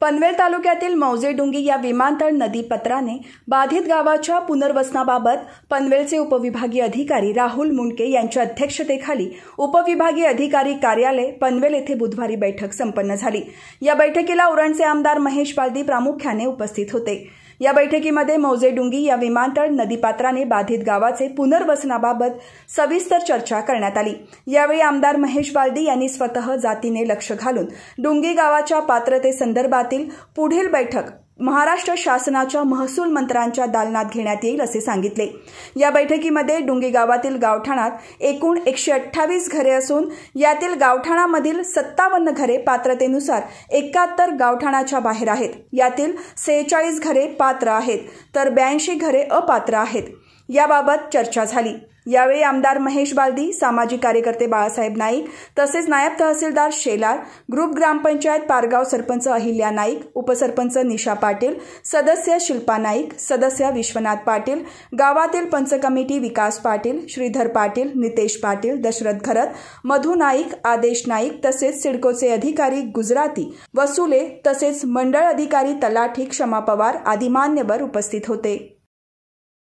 पनवेल तालुक्यातील डुंगी या विमानतळ नदीपत्राने बाधित गावाच्या पुनर्वसनाबाबत पनवेलचे उपविभागीय अधिकारी राहुल मुंडके यांच्या अध्यक्षतेखाली उपविभागीय अधिकारी कार्यालय पनवेल येथे बुधवारी बैठक संपन्न झाली या बैठकीला उरणचे आमदार महेश बालदी प्रामुख्याने उपस्थित होते या बैठकीमध्ये डुंगी या विमानतळ नदीपात्राने बाधित गावाचे पुनर्वसनाबाबत सविस्तर चर्चा करण्यात आली यावेळी आमदार महेश बालदी यांनी स्वतः जातीने लक्ष घालून डुंगी गावाच्या पात्रतेसंदर्भात संदर्भातील पुढील बैठक महाराष्ट्र शासनाच्या महसूल मंत्र्यांच्या दालनात घेण्यात येईल असे सांगितले या बैठकीमध्ये डुंगी गावातील गावठाणात एकूण एकशे अठ्ठावीस घरे असून यातील गावठाणामधील सत्तावन्न घरे पात्रतेनुसार एकाहत्तर गावठाणाच्या बाहेर आहेत यातील सेहेचाळीस घरे पात्र आहेत तर ब्याऐंशी घरे अपात्र आहेत याबाबत चर्चा झाली यावेळी आमदार महेश बालदी सामाजिक कार्यकर्ते बाळासाहेब नाईक तसेच नायब तहसीलदार शेलार ग्रुप ग्रामपंचायत पारगाव सरपंच अहिल्या नाईक उपसरपंच निशा पाटील सदस्य शिल्पा नाईक सदस्य विश्वनाथ पाटील गावातील पंच कमिटी विकास पाटील श्रीधर पाटील नितेश पाटील दशरथ घरत मधु नाईक आदेश नाईक तसेच सिडकोचे अधिकारी गुजराती वसुले तसेच मंडळ अधिकारी तलाठी क्षमा पवार आदी मान्यवर उपस्थित होते